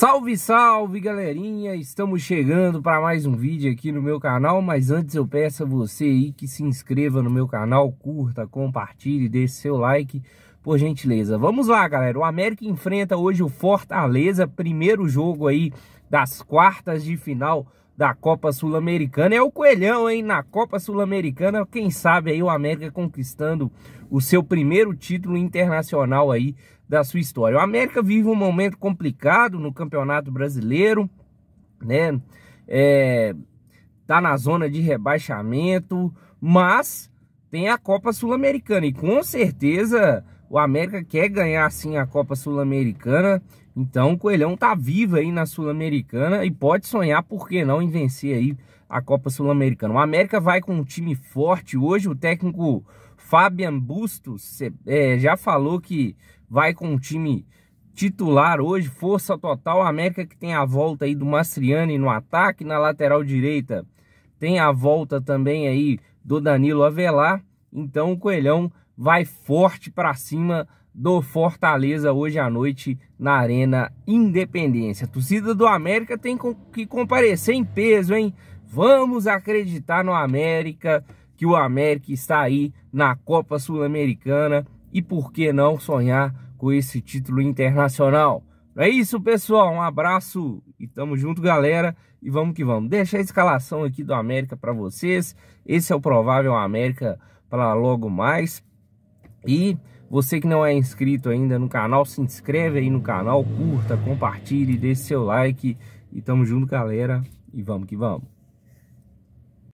Salve, salve galerinha! Estamos chegando para mais um vídeo aqui no meu canal, mas antes eu peço a você aí que se inscreva no meu canal, curta, compartilhe, deixe seu like, por gentileza. Vamos lá, galera, o América enfrenta hoje o Fortaleza, primeiro jogo aí das quartas de final da Copa Sul-Americana. É o Coelhão, hein? Na Copa Sul-Americana, quem sabe aí o América conquistando o seu primeiro título internacional aí da sua história. O América vive um momento complicado no Campeonato Brasileiro, né? É, tá na zona de rebaixamento, mas tem a Copa Sul-Americana e com certeza o América quer ganhar sim a Copa Sul-Americana. Então o Coelhão tá vivo aí na Sul-Americana e pode sonhar, por que não, em vencer aí a Copa Sul-Americana. O América vai com um time forte hoje. O técnico Fabian Bustos é, já falou que vai com um time titular hoje, força total. O América que tem a volta aí do Mastriani no ataque, na lateral direita tem a volta também aí do Danilo Avelar. Então o Coelhão vai forte para cima do Fortaleza hoje à noite na Arena Independência. A torcida do América tem que comparecer em peso, hein? Vamos acreditar no América, que o América está aí na Copa Sul-Americana e por que não sonhar com esse título internacional? É isso, pessoal. Um abraço e tamo junto, galera. E vamos que vamos. Deixa a escalação aqui do América para vocês. Esse é o provável América para logo mais. E você que não é inscrito ainda no canal, se inscreve aí no canal, curta, compartilhe, deixe seu like. E tamo junto, galera. E vamos que vamos.